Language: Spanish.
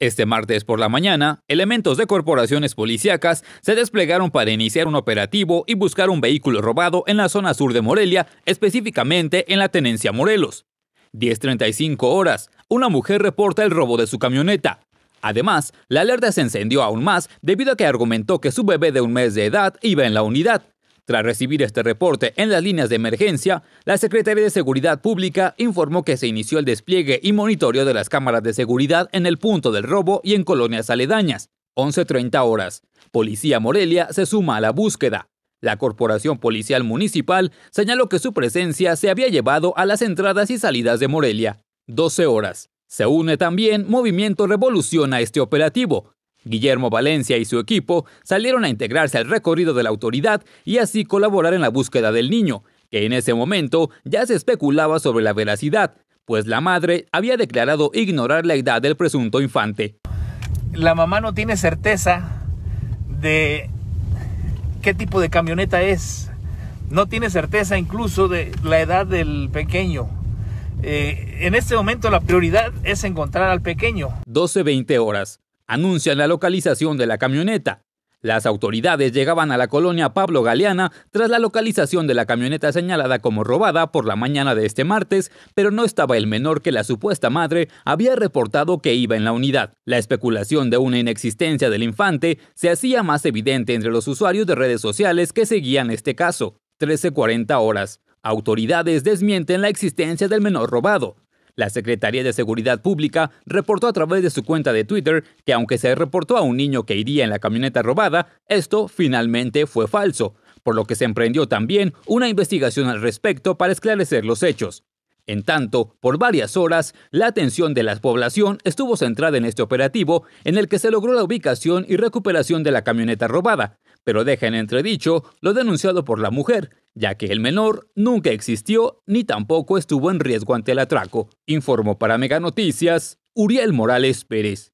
Este martes por la mañana, elementos de corporaciones policíacas se desplegaron para iniciar un operativo y buscar un vehículo robado en la zona sur de Morelia, específicamente en la Tenencia Morelos. 10.35 horas, una mujer reporta el robo de su camioneta. Además, la alerta se encendió aún más debido a que argumentó que su bebé de un mes de edad iba en la unidad. Tras recibir este reporte en las líneas de emergencia, la Secretaría de Seguridad Pública informó que se inició el despliegue y monitoreo de las cámaras de seguridad en el punto del robo y en colonias aledañas, 11.30 horas. Policía Morelia se suma a la búsqueda. La Corporación Policial Municipal señaló que su presencia se había llevado a las entradas y salidas de Morelia, 12 horas. Se une también Movimiento Revolución a este operativo, Guillermo Valencia y su equipo salieron a integrarse al recorrido de la autoridad y así colaborar en la búsqueda del niño, que en ese momento ya se especulaba sobre la veracidad, pues la madre había declarado ignorar la edad del presunto infante. La mamá no tiene certeza de qué tipo de camioneta es, no tiene certeza incluso de la edad del pequeño. Eh, en este momento la prioridad es encontrar al pequeño. 12-20 horas. Anuncian la localización de la camioneta. Las autoridades llegaban a la colonia Pablo Galeana tras la localización de la camioneta señalada como robada por la mañana de este martes, pero no estaba el menor que la supuesta madre había reportado que iba en la unidad. La especulación de una inexistencia del infante se hacía más evidente entre los usuarios de redes sociales que seguían este caso. 1340 horas. Autoridades desmienten la existencia del menor robado. La Secretaría de Seguridad Pública reportó a través de su cuenta de Twitter que aunque se reportó a un niño que iría en la camioneta robada, esto finalmente fue falso, por lo que se emprendió también una investigación al respecto para esclarecer los hechos. En tanto, por varias horas, la atención de la población estuvo centrada en este operativo, en el que se logró la ubicación y recuperación de la camioneta robada, pero deja en entredicho lo denunciado por la mujer, ya que el menor nunca existió ni tampoco estuvo en riesgo ante el atraco, informó para Mega Noticias Uriel Morales Pérez.